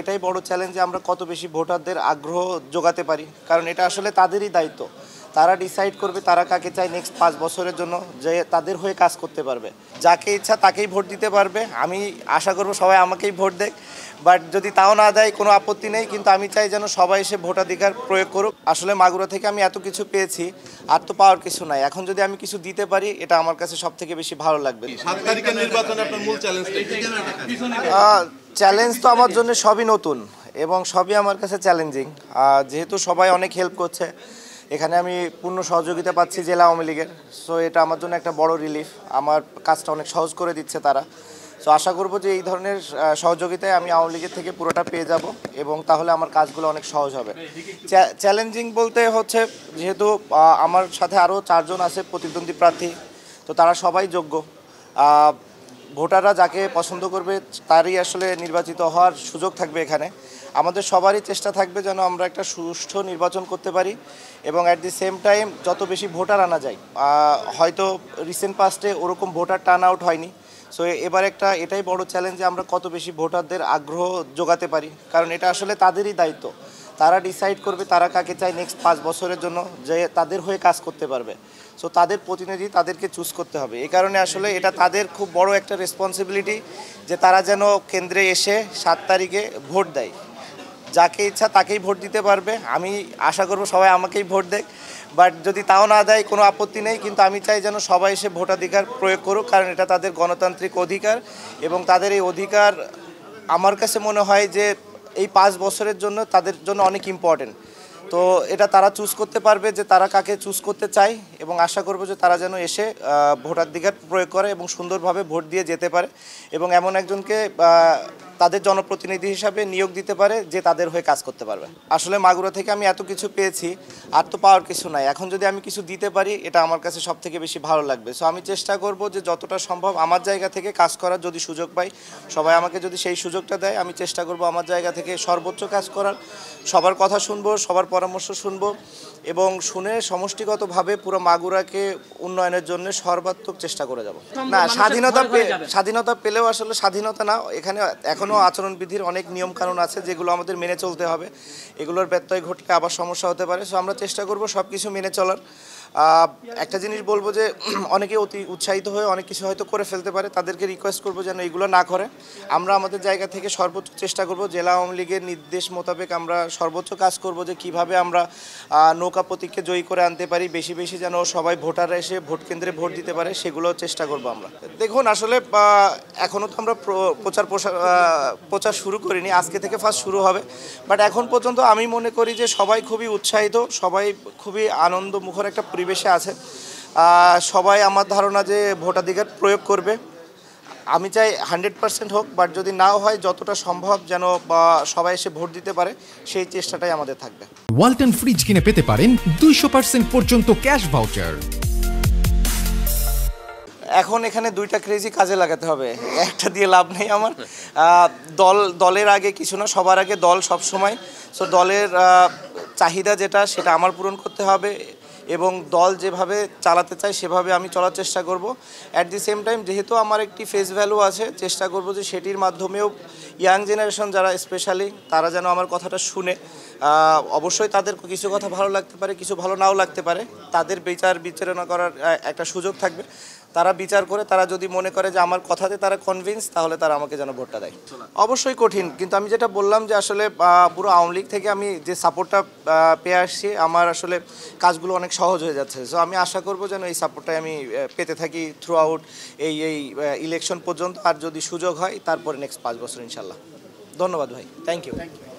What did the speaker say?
এটাই বড় চ্যালেঞ্জ যে আমরা কত বেশি ভোটারদের আগ্রহ যোগাতে পারি কারণ এটা আসলে তাদেরই দায়িত্ব তারা ডিসাইড করবে তারা কাকে চায় নেক্সট পাঁচ বছরের জন্য যে তাদের হয়ে কাজ করতে পারবে যাকে ইচ্ছা তাকেই ভোট দিতে পারবে আমি আশা করব সবাই আমাকেই ভোট দেয় বাট যদি তাও না দেয় কোনো আপত্তি নেই কিন্তু আমি চাই যেন সবাই এসে ভোটাধিকার প্রয়োগ করুক আসলে মাগুরা থেকে আমি এত কিছু পেয়েছি আর তো পাওয়ার কিছু নাই এখন যদি আমি কিছু দিতে পারি এটা আমার কাছে সব থেকে বেশি ভালো লাগবে চ্যালেঞ্জ তো আমার জন্য সবই নতুন এবং সবই আমার কাছে চ্যালেঞ্জিং যেহেতু সবাই অনেক হেল্প করছে এখানে আমি পূর্ণ সহযোগিতা পাচ্ছি জেলা আওয়ামী লীগের সো এটা আমার জন্য একটা বড় রিলিফ আমার কাজটা অনেক সহজ করে দিচ্ছে তারা সো আশা করব যে এই ধরনের সহযোগিতায় আমি আওয়ামী লীগের থেকে পুরোটা পেয়ে যাব এবং তাহলে আমার কাজগুলো অনেক সহজ হবে চ্যালেঞ্জিং বলতে হচ্ছে যেহেতু আমার সাথে আরও চারজন আছে প্রতিদ্বন্দ্বী প্রার্থী তো তারা সবাই যোগ্য ভোটাররা যাকে পছন্দ করবে তারই আসলে নির্বাচিত হওয়ার সুযোগ থাকবে এখানে আমাদের সবারই চেষ্টা থাকবে যেন আমরা একটা সুষ্ঠু নির্বাচন করতে পারি এবং অ্যাট দি সেম টাইম যত বেশি ভোটার আনা যায় হয়তো রিসেন্ট পাস্টে ওরকম ভোটার টার্ন আউট হয়নি সো এবার একটা এটাই বড় চ্যালেঞ্জ যে আমরা কত বেশি ভোটারদের আগ্রহ যোগাতে পারি কারণ এটা আসলে তাদেরই দায়িত্ব তারা ডিসাইড করবে তারা কাকে চায় নেক্সট পাঁচ বছরের জন্য যে তাদের হয়ে কাজ করতে পারবে সো তাদের প্রতিনিধি তাদেরকে চুজ করতে হবে এই কারণে আসলে এটা তাদের খুব বড় একটা রেসপন্সিবিলিটি যে তারা যেন কেন্দ্রে এসে সাত তারিখে ভোট দেয় যাকে ইচ্ছা তাকেই ভোট দিতে পারবে আমি আশা করব সবাই আমাকেই ভোট দেয় বাট যদি তাও না দেয় কোনো আপত্তি নেই কিন্তু আমি চাই যেন সবাই এসে ভোটাধিকার প্রয়োগ করুক কারণ এটা তাদের গণতান্ত্রিক অধিকার এবং তাদের এই অধিকার আমার কাছে মনে হয় যে এই পাঁচ বছরের জন্য তাদের জন্য অনেক ইম্পর্টেন্ট তো এটা তারা চুজ করতে পারবে যে তারা কাকে চুজ করতে চায় এবং আশা করব যে তারা যেন এসে ভোটাধিকার প্রয়োগ করে এবং সুন্দরভাবে ভোট দিয়ে যেতে পারে এবং এমন একজনকে তাদের জনপ্রতিনিধি হিসাবে নিয়োগ দিতে পারে যে তাদের হয়ে কাজ করতে পারবে আসলে মাগুরা থেকে আমি এত কিছু পেয়েছি আর তো পাওয়ার কিছু নাই এখন যদি আমি কিছু দিতে পারি এটা আমার কাছে সব থেকে বেশি ভালো লাগবে সো আমি চেষ্টা করব যে যতটা সম্ভব আমার জায়গা থেকে কাজ করার যদি সুযোগ পাই সবাই আমাকে যদি সেই সুযোগটা দেয় আমি চেষ্টা করব আমার জায়গা থেকে সর্বোচ্চ কাজ করার সবার কথা শুনবো সবার পরামর্শ শুনবো এবং শুনে সমষ্টিগতভাবে পুরো মাগ মাগুরাকে উন্নয়নের জন্য সর্বাত্মক চেষ্টা করে যাব না স্বাধীনতা স্বাধীনতা পেলেও আসলে স্বাধীনতা না এখানে এখনও আচরণবিধির অনেক নিয়ম কানুন আছে যেগুলো আমাদের মেনে চলতে হবে এগুলোর ব্যত্যয় ঘটলে আবার সমস্যা হতে পারে সো আমরা চেষ্টা করব সব কিছু মেনে চলার একটা জিনিস বলবো যে অনেকে অতি উৎসাহিত হয়ে অনেক কিছু হয়তো করে ফেলতে পারে তাদেরকে রিকোয়েস্ট করবো যেন এগুলো না করে আমরা আমাদের জায়গা থেকে সর্বোচ্চ চেষ্টা করব জেলা আওয়ামী লীগের নির্দেশ মোতাবেক আমরা সর্বোচ্চ কাজ করব যে কিভাবে আমরা নৌকা প্রতীককে জয়ী করে আনতে পারি বেশি বেশি যেন সবাই ভোটাররা এসে ভোট কেন্দ্রে ভোট দিতে পারে সেগুলো চেষ্টা করব আমরা দেখুন আসলে এখনও তো আমরা প্রচার প্রসার প্রচার শুরু করিনি আজকে থেকে ফার্স্ট শুরু হবে বাট এখন পর্যন্ত আমি মনে করি যে সবাই খুবই উৎসাহিত সবাই খুবই আনন্দমুখর একটা পরিবেশে আছে সবাই আমার ধারণা যে ভোটাধিকার প্রয়োগ করবে আমি চাই হান্ড্রেড পার্সেন্ট হোক বাট যদি নাও হয় যতটা সম্ভব যেন সবাই এসে ভোট দিতে পারে সেই চেষ্টাটাই আমাদের থাকবে ওয়ালটন ফ্রিজ কিনে পেতে পারেন দুইশো পার্সেন্ট পর্যন্ত ক্যাশ ভাউচার এখন এখানে দুইটা ক্রেজি কাজে লাগাতে হবে একটা দিয়ে লাভ নেই আমার দল দলের আগে কিছু না সবার আগে দল সব সময় সো দলের চাহিদা যেটা সেটা আমার পূরণ করতে হবে এবং দল যেভাবে চালাতে চায় সেভাবে আমি চলার চেষ্টা করব অ্যাট দি সেম টাইম যেহেতু আমার একটি ফেস ভ্যালু আছে চেষ্টা করব যে সেটির মাধ্যমেও ইয়াং জেনারেশন যারা স্পেশালি তারা যেন আমার কথাটা শুনে অবশ্যই তাদের কিছু কথা ভালো লাগতে পারে কিছু ভালো নাও লাগতে পারে তাদের বিচার বিচারণা করার একটা সুযোগ থাকবে তারা বিচার করে তারা যদি মনে করে যে আমার কথাতে তারা কনভিন্স তাহলে তারা আমাকে যেন ভোটটা দেয় অবশ্যই কঠিন কিন্তু আমি যেটা বললাম যে আসলে পুরো আওয়ামী লীগ থেকে আমি যে সাপোর্টটা পেয়ে আসছি আমার আসলে কাজগুলো অনেক সহজ হয়ে যাচ্ছে সো আমি আশা করবো যেন এই সাপোর্টটাই আমি পেতে থাকি থ্রু আউট এই এই ইলেকশন পর্যন্ত আর যদি সুযোগ হয় তারপরে নেক্সট পাঁচ বছর ইনশাল্লাহ ধন্যবাদ ভাই থ্যাংক ইউ থ্যাংক ইউ